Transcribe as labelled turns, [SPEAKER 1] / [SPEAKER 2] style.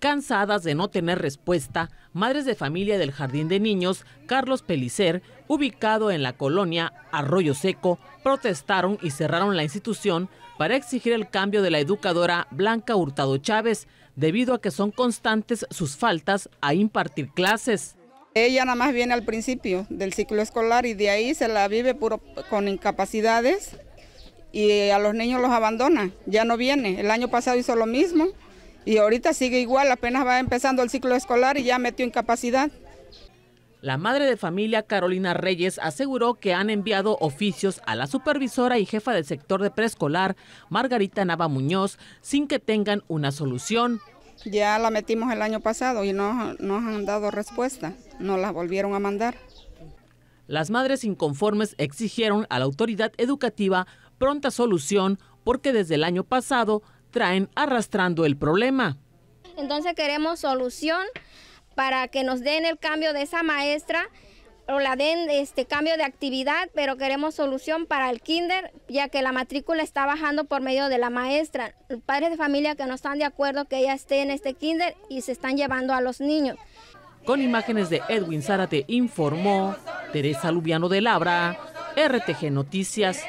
[SPEAKER 1] Cansadas de no tener respuesta, madres de familia del Jardín de Niños Carlos Pelicer, ubicado en la colonia Arroyo Seco, protestaron y cerraron la institución para exigir el cambio de la educadora Blanca Hurtado Chávez,
[SPEAKER 2] debido a que son constantes sus faltas a impartir clases. Ella nada más viene al principio del ciclo escolar y de ahí se la vive puro con incapacidades y a los niños los abandona, ya no viene. El año pasado hizo lo mismo, y ahorita sigue igual, apenas va empezando el ciclo escolar y ya metió incapacidad.
[SPEAKER 1] La madre de familia Carolina Reyes aseguró que han enviado oficios a la supervisora y jefa del sector de preescolar, Margarita Nava Muñoz, sin que tengan una solución.
[SPEAKER 2] Ya la metimos el año pasado y no nos han dado respuesta, no la volvieron a mandar.
[SPEAKER 1] Las madres inconformes exigieron a la autoridad educativa pronta solución porque desde el año pasado traen arrastrando el problema.
[SPEAKER 3] Entonces queremos solución para que nos den el cambio de esa maestra o la den este cambio de actividad, pero queremos solución para el kinder, ya que la matrícula está bajando por medio de la maestra. Padres de familia que no están de acuerdo que ella esté en este kinder y se están llevando a los niños.
[SPEAKER 1] Con imágenes de Edwin Zárate informó Teresa Lubiano de Labra, RTG Noticias.